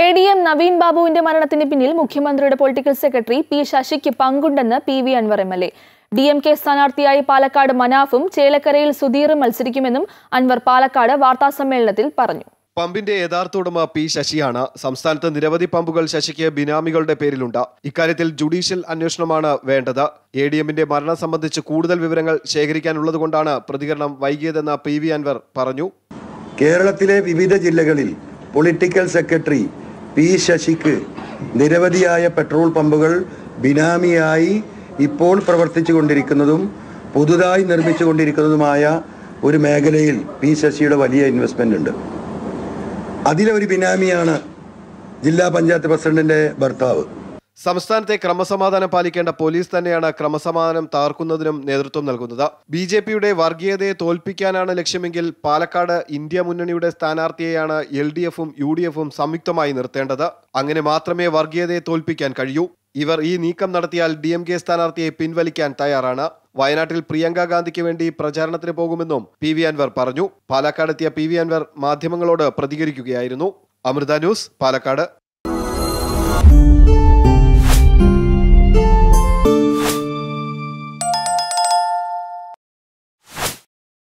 A D M Naveen ബാബുവിന്റെ മരണത്തിന് പിന്നിൽ മുഖ്യമന്ത്രിയുടെ പൊളിറ്റിക്കൽ സെക്രട്ടറി പി ശശിക്ക് പങ്കുണ്ടെന്ന് P V Anvar M L A D M K സ്ഥാനാർത്ഥിയായി പാലക്കാട് മനാഫും ചേലക്കരയിൽ സുധീറും മത്സരിക്കുമെന്നും അൻവർ പാലക്കാട് വാർത്താസമ്മേളനത്തിൽ പറഞ്ഞു പമ്പിന്റെ യഥാർത്ഥ ഉടമ പി ശശിയാണ് സംസ്ഥാനത്ത് നിരവധി പമ്പുകൾ ശശിക്ക് ബിനാമികളുടെ പേരിലുണ്ട് ഇക്കാര്യത്തിൽ ജുഡീഷ്യൽ അന്വേഷണമാണ് വേണ്ടത് എ ഡി എമ്മിന്റെ മരണം സംബന്ധിച്ച് കൂടുതൽ വിവരങ്ങൾ ശേഖരിക്കാനുള്ളതുകൊണ്ടാണ് പ്രതികരണം വൈകിയതെന്ന് പി വി അൻവർ പറഞ്ഞു കേരളത്തിലെ വിവിധ ജില്ലകളിൽ പൊളിറ്റിക്കൽ സെക്രട്ടറി പി ശശിക്ക് നിരവധിയായ പെട്രോൾ പമ്പുകൾ ബിനാമിയായി ഇപ്പോൾ പ്രവർത്തിച്ചു കൊണ്ടിരിക്കുന്നതും പുതുതായി നിർമ്മിച്ചു കൊണ്ടിരിക്കുന്നതുമായ ഒരു മേഖലയിൽ പി ശശിയുടെ വലിയ ഇൻവെസ്റ്റ്മെൻ്റ് ഉണ്ട് അതിലൊരു ബിനാമിയാണ് ജില്ലാ പഞ്ചായത്ത് പ്രസിഡന്റിൻ്റെ ഭർത്താവ് സംസ്ഥാനത്തെ ക്രമസമാധാനം പാലിക്കേണ്ട പോലീസ് തന്നെയാണ് ക്രമസമാധാനം തകർക്കുന്നതിനും നേതൃത്വം നൽകുന്നത് ബി ജെ പിയുടെ വർഗീയതയെ തോൽപ്പിക്കാനാണ് ലക്ഷ്യമെങ്കിൽ പാലക്കാട് ഇന്ത്യ മുന്നണിയുടെ സ്ഥാനാർത്ഥിയെയാണ് എൽ ഡി എഫും യു ഡി എഫും സംയുക്തമായി നിർത്തേണ്ടത് അങ്ങനെ മാത്രമേ വർഗീയതയെ തോൽപ്പിക്കാൻ കഴിയൂ ഇവർ ഈ നീക്കം നടത്തിയാൽ ഡി എം കെ സ്ഥാനാർത്ഥിയെ പിൻവലിക്കാൻ തയ്യാറാണ് വയനാട്ടിൽ പ്രിയങ്ക ഗാന്ധിക്ക് വേണ്ടി പ്രചാരണത്തിന് പോകുമെന്നും പി വി അൻവർ പറഞ്ഞു പാലക്കാടെത്തിയ പി വി അൻവർ മാധ്യമങ്ങളോട് പ്രതികരിക്കുകയായിരുന്നു അമൃത ന്യൂസ് പാലക്കാട്